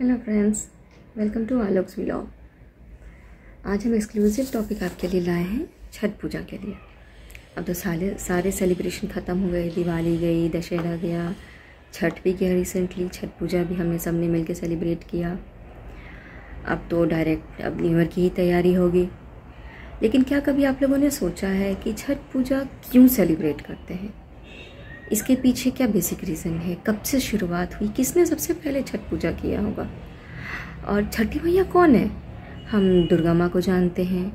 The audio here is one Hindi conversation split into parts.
hello friends welcome to Alok's vlog आज हम एक्सक्लूसिव टॉपिक आपके लिए लाए हैं छठ पूजा के लिए अब तो सारे सारे सेलिब्रेशन ख़त्म हो गए दिवाली गई दशहरा गया छठ भी गया रिसेंटली छठ पूजा भी हमने सब ने मिल के सेलिब्रेट किया अब तो डायरेक्ट अब न्यू ईयर की ही तैयारी होगी लेकिन क्या कभी आप लोगों ने सोचा है कि छठ पूजा क्यों सेलिब्रेट करते हैं इसके पीछे क्या बेसिक रीज़न है कब से शुरुआत हुई किसने सबसे पहले छठ पूजा किया होगा और छठी मैया कौन है हम दुर्गा माँ को जानते हैं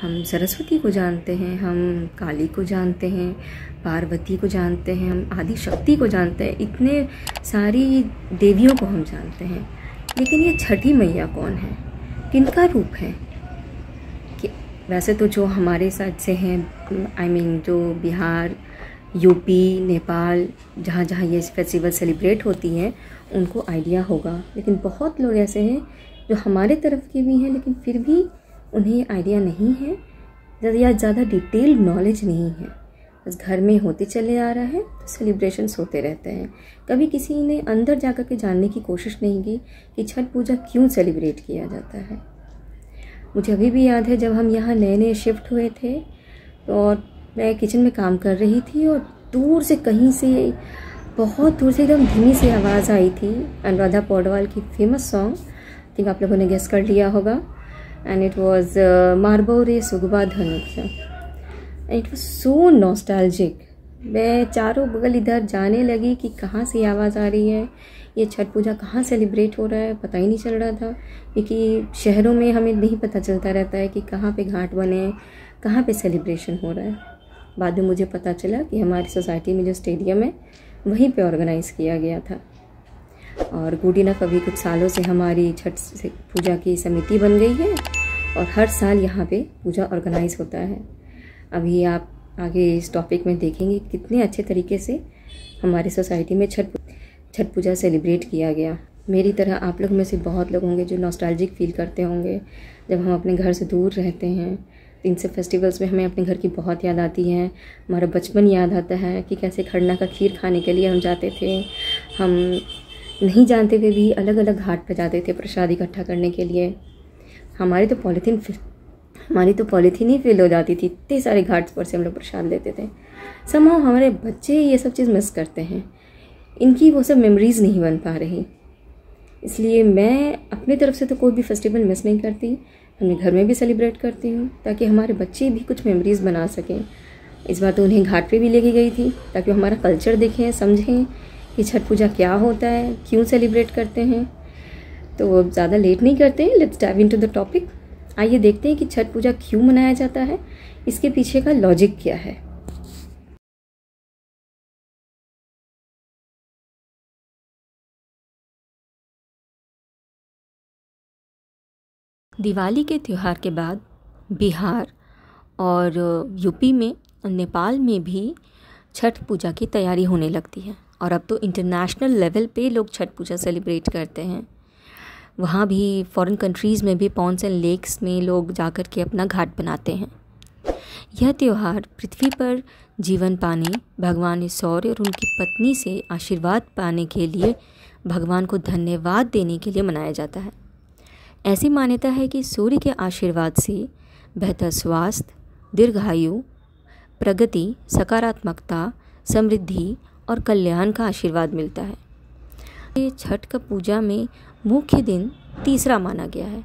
हम सरस्वती को जानते हैं हम काली को जानते हैं पार्वती को जानते हैं हम आदि शक्ति को जानते हैं इतने सारी देवियों को हम जानते हैं लेकिन ये छठी मैया कौन है किनका रूप है कि वैसे तो जो हमारे साथ से हैं आई I मीन mean, जो बिहार यूपी नेपाल जहाँ जहाँ ये फेस्टिवल सेलिब्रेट होती हैं उनको आइडिया होगा लेकिन बहुत लोग ऐसे हैं जो हमारे तरफ के भी हैं लेकिन फिर भी उन्हें ये आइडिया नहीं है या ज़्यादा डिटेल नॉलेज नहीं है बस घर में होते चले आ रहा है तो सेलिब्रेशंस होते रहते हैं कभी किसी ने अंदर जा कर के जानने की कोशिश नहीं की कि छठ पूजा क्यों सेलिब्रेट किया जाता है मुझे अभी भी याद है जब हम यहाँ नए नए शिफ्ट हुए थे और मैं किचन में काम कर रही थी और दूर से कहीं से बहुत दूर से एकदम धीमी सी आवाज़ आई थी अनुराधा पौडवाल की फेमस सॉन्ग थिंक आप लोगों ने गेस कर लिया होगा एंड इट वॉज मारबो रे सुगबा Dhanush and it was so nostalgic मैं चारों बगल इधर जाने लगी कि कहाँ से आवाज़ आ रही है ये छठ पूजा कहाँ सेलिब्रेट हो रहा है पता ही नहीं चल रहा था क्योंकि शहरों में हमें नहीं पता चलता रहता है कि कहाँ पे घाट बने कहाँ पे सेलिब्रेशन हो रहा है बाद में मुझे पता चला कि हमारी सोसाइटी में जो स्टेडियम है वहीं पे ऑर्गेनाइज़ किया गया था और गुडीना कभी कुछ सालों से हमारी छठ से पूजा की समिति बन गई है और हर साल यहाँ पे पूजा ऑर्गेनाइज होता है अभी आप आगे इस टॉपिक में देखेंगे कितने अच्छे तरीके से हमारी सोसाइटी में छठ छठ पूजा सेलिब्रेट किया गया मेरी तरह आप लोग में से बहुत लोग होंगे जो नॉस्टैल्जिक फील करते होंगे जब हम अपने घर से दूर रहते हैं इन सब फेस्टिवल्स में हमें अपने घर की बहुत याद आती है हमारा बचपन याद आता है कि कैसे खरना का खीर खाने के लिए हम जाते थे हम नहीं जानते हुए भी अलग अलग घाट पर जाते थे प्रसाद इकट्ठा करने के लिए हमारी तो पॉलीथीन हमारी तो पॉलीथीन ही फिल हो जाती थी इतने सारे घाट्स पर से हम लोग प्रसाद लेते थे समाव हमारे बच्चे ये सब चीज़ मिस करते हैं इनकी वो सब मेमोरीज़ नहीं बन पा रही इसलिए मैं अपनी तरफ से तो कोई भी फेस्टिवल मिस नहीं करती अपने घर में भी सेलिब्रेट करती हूँ ताकि हमारे बच्चे भी कुछ मेमोरीज़ बना सकें इस बार तो उन्हें घाट पे भी लेके गई थी ताकि वो हमारा कल्चर देखें समझें कि छठ पूजा क्या होता है क्यों सेलिब्रेट करते हैं तो अब ज़्यादा लेट नहीं करते हैं let's dive into the topic आइए देखते हैं कि छठ पूजा क्यों मनाया जाता है इसके पीछे का लॉजिक क्या है दिवाली के त्यौहार के बाद बिहार और यूपी में नेपाल में भी छठ पूजा की तैयारी होने लगती है और अब तो इंटरनेशनल लेवल पे लोग छठ पूजा सेलिब्रेट करते हैं वहाँ भी फॉरेन कंट्रीज़ में भी पॉन्स एंड लेक्स में लोग जा कर के अपना घाट बनाते हैं यह त्यौहार पृथ्वी पर जीवन पाने भगवान सौर्य और उनकी पत्नी से आशीर्वाद पाने के लिए भगवान को धन्यवाद देने के लिए मनाया जाता है ऐसी मान्यता है कि सूर्य के आशीर्वाद से बेहतर स्वास्थ्य दीर्घायु प्रगति सकारात्मकता समृद्धि और कल्याण का आशीर्वाद मिलता है ये छठ का पूजा में मुख्य दिन तीसरा माना गया है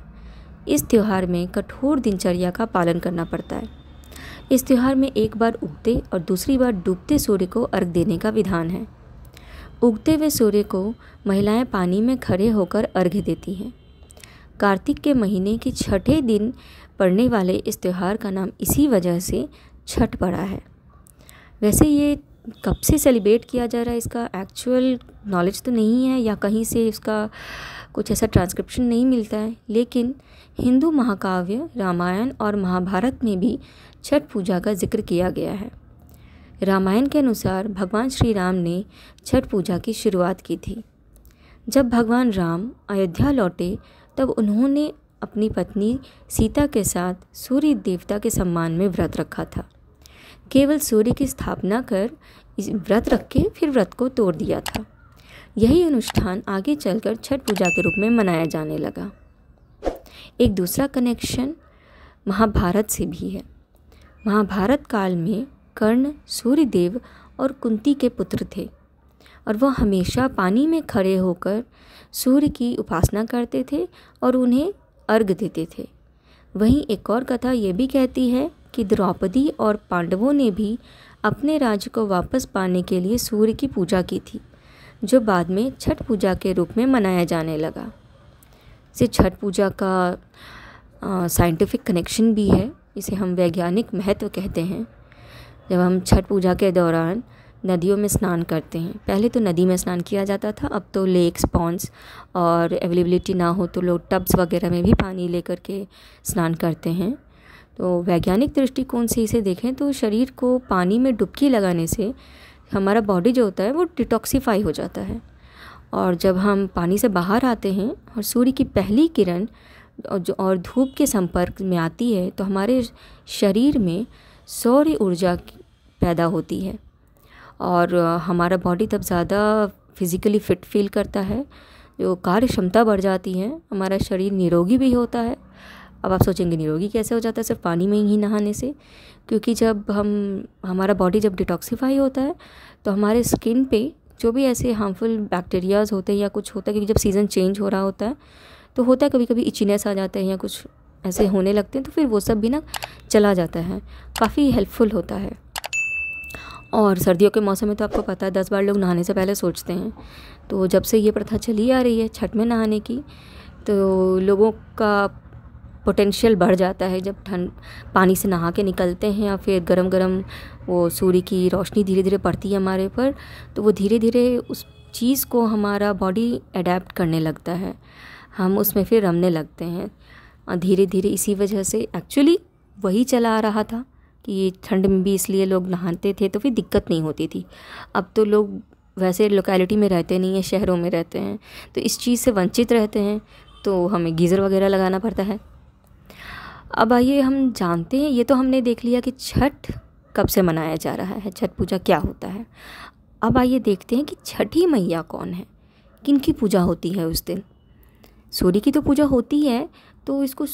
इस त्यौहार में कठोर दिनचर्या का पालन करना पड़ता है इस त्यौहार में एक बार उगते और दूसरी बार डूबते सूर्य को अर्घ देने का विधान है उगते हुए सूर्य को महिलाएं पानी में खड़े होकर अर्घ्य देती हैं कार्तिक के महीने के छठे दिन पड़ने वाले इस त्यौहार का नाम इसी वजह से छठ पड़ा है वैसे ये कब से सेलिब्रेट किया जा रहा है इसका एक्चुअल नॉलेज तो नहीं है या कहीं से इसका कुछ ऐसा ट्रांसक्रिप्शन नहीं मिलता है लेकिन हिंदू महाकाव्य रामायण और महाभारत में भी छठ पूजा का जिक्र किया गया है रामायण के अनुसार भगवान श्री राम ने छठ पूजा की शुरुआत की थी जब भगवान राम अयोध्या लौटे तब उन्होंने अपनी पत्नी सीता के साथ सूर्य देवता के सम्मान में व्रत रखा था केवल सूर्य की स्थापना कर इस व्रत रख के फिर व्रत को तोड़ दिया था यही अनुष्ठान आगे चलकर छठ पूजा के रूप में मनाया जाने लगा एक दूसरा कनेक्शन महाभारत से भी है महाभारत काल में कर्ण सूर्यदेव और कुंती के पुत्र थे और वह हमेशा पानी में खड़े होकर सूर्य की उपासना करते थे और उन्हें अर्घ देते थे वहीं एक और कथा ये भी कहती है कि द्रौपदी और पांडवों ने भी अपने राज्य को वापस पाने के लिए सूर्य की पूजा की थी जो बाद में छठ पूजा के रूप में मनाया जाने लगा इसे छठ पूजा का साइंटिफिक कनेक्शन भी है इसे हम वैज्ञानिक महत्व कहते हैं जब हम छठ पूजा के दौरान नदियों में स्नान करते हैं पहले तो नदी में स्नान किया जाता था अब तो लेक्स पॉन्स और अवेलेबिलिटी ना हो तो लोग टब्स वगैरह में भी पानी लेकर के स्नान करते हैं तो वैज्ञानिक दृष्टिकोण से इसे देखें तो शरीर को पानी में डुबकी लगाने से हमारा बॉडी जो होता है वो डिटॉक्सीफाई हो जाता है और जब हम पानी से बाहर आते हैं और सूर्य की पहली किरण जो और धूप के संपर्क में आती है तो हमारे शरीर में सौर ऊर्जा पैदा होती है और हमारा बॉडी तब ज़्यादा फिज़िकली फ़िट फील करता है जो कार्य क्षमता बढ़ जाती है हमारा शरीर निरोगी भी होता है अब आप सोचेंगे निरोगी कैसे हो जाता है सिर्फ पानी में ही नहाने से क्योंकि जब हम हमारा बॉडी जब डिटॉक्सीफाई होता है तो हमारे स्किन पे जो भी ऐसे हार्मफुल बैक्टीरियाज होते हैं या कुछ होता है क्योंकि जब सीज़न चेंज हो रहा होता है तो होता है कभी कभी इचिनेस आ जाते हैं या कुछ ऐसे होने लगते हैं तो फिर वो सब भी ना चला जाता है काफ़ी हेल्पफुल होता है और सर्दियों के मौसम में तो आपको पता है दस बार लोग नहाने से पहले सोचते हैं तो जब से ये प्रथा चली आ रही है छठ में नहाने की तो लोगों का पोटेंशियल बढ़ जाता है जब ठंड पानी से नहा के निकलते हैं या फिर गरम गरम वो सूर्य की रोशनी धीरे धीरे पड़ती है हमारे पर तो वो धीरे धीरे उस चीज़ को हमारा बॉडी अडेप्ट करने लगता है हम उसमें फिर रमने लगते हैं धीरे धीरे इसी वजह से एक्चुअली वही चला आ रहा था कि ठंड में भी इसलिए लोग नहाते थे तो फिर दिक्कत नहीं होती थी अब तो लोग वैसे लोकेलिटी में रहते नहीं हैं शहरों में रहते हैं तो इस चीज़ से वंचित रहते हैं तो हमें गीज़र वगैरह लगाना पड़ता है अब आइए हम जानते हैं ये तो हमने देख लिया कि छठ कब से मनाया जा रहा है छठ पूजा क्या होता है अब आइए देखते हैं कि छठी मैया कौन है किन की पूजा होती है उस दिन सूर्य की तो पूजा होती है तो इसको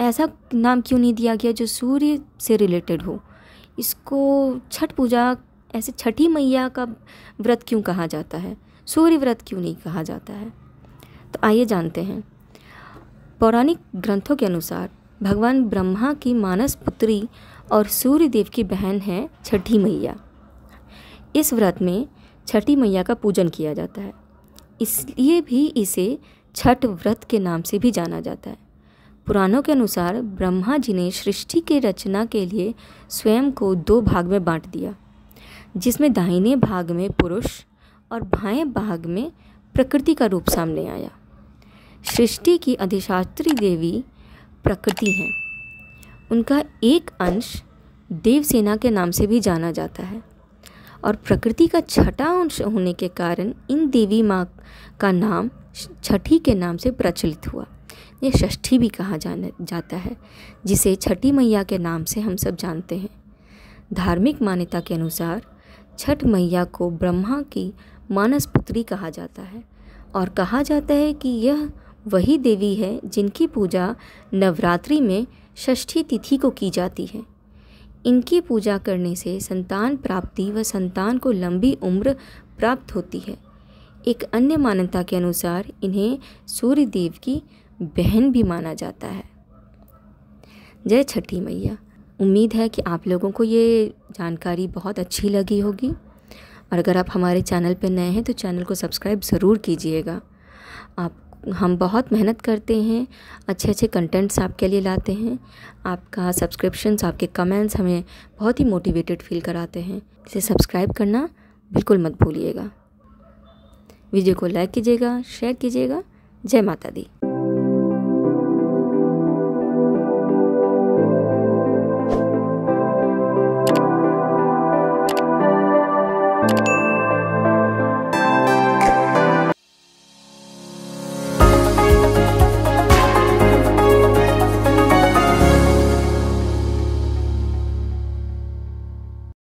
ऐसा नाम क्यों नहीं दिया गया जो सूर्य से रिलेटेड हो इसको छठ पूजा ऐसे छठी मैया का व्रत क्यों कहा जाता है सूर्य व्रत क्यों नहीं कहा जाता है तो आइए जानते हैं पौराणिक ग्रंथों के अनुसार भगवान ब्रह्मा की मानस पुत्री और सूर्य देव की बहन है छठी मैया इस व्रत में छठी मैया का पूजन किया जाता है इसलिए भी इसे छठ व्रत के नाम से भी जाना जाता है पुराणों के अनुसार ब्रह्मा जी ने सृष्टि की रचना के लिए स्वयं को दो भाग में बांट दिया जिसमें दाहिने भाग में पुरुष और भाएँ भाग में प्रकृति का रूप सामने आया सृष्टि की अधिशास्त्री देवी प्रकृति हैं उनका एक अंश देवसेना के नाम से भी जाना जाता है और प्रकृति का छठा अंश होने के कारण इन देवी माँ का नाम छठी के नाम से प्रचलित हुआ ये षष्ठी भी कहा जाने जाता है जिसे छठी मैया के नाम से हम सब जानते हैं धार्मिक मान्यता के अनुसार छठ मैया को ब्रह्मा की मानस पुत्री कहा जाता है और कहा जाता है कि यह वही देवी है जिनकी पूजा नवरात्रि में षष्ठी तिथि को की जाती है इनकी पूजा करने से संतान प्राप्ति व संतान को लंबी उम्र प्राप्त होती है एक अन्य मान्यता के अनुसार इन्हें सूर्य देव की बहन भी माना जाता है जय छठी मैया उम्मीद है कि आप लोगों को ये जानकारी बहुत अच्छी लगी होगी और अगर आप हमारे चैनल पर नए हैं तो चैनल को सब्सक्राइब ज़रूर कीजिएगा आप हम बहुत मेहनत करते हैं अच्छे अच्छे कंटेंट्स आपके लिए लाते हैं आपका सब्सक्रिप्शंस आपके कमेंट्स हमें बहुत ही मोटिवेटेड फील कराते हैं इसे सब्सक्राइब करना बिल्कुल मत भूलिएगा वीडियो को लाइक कीजिएगा शेयर कीजिएगा जय माता दी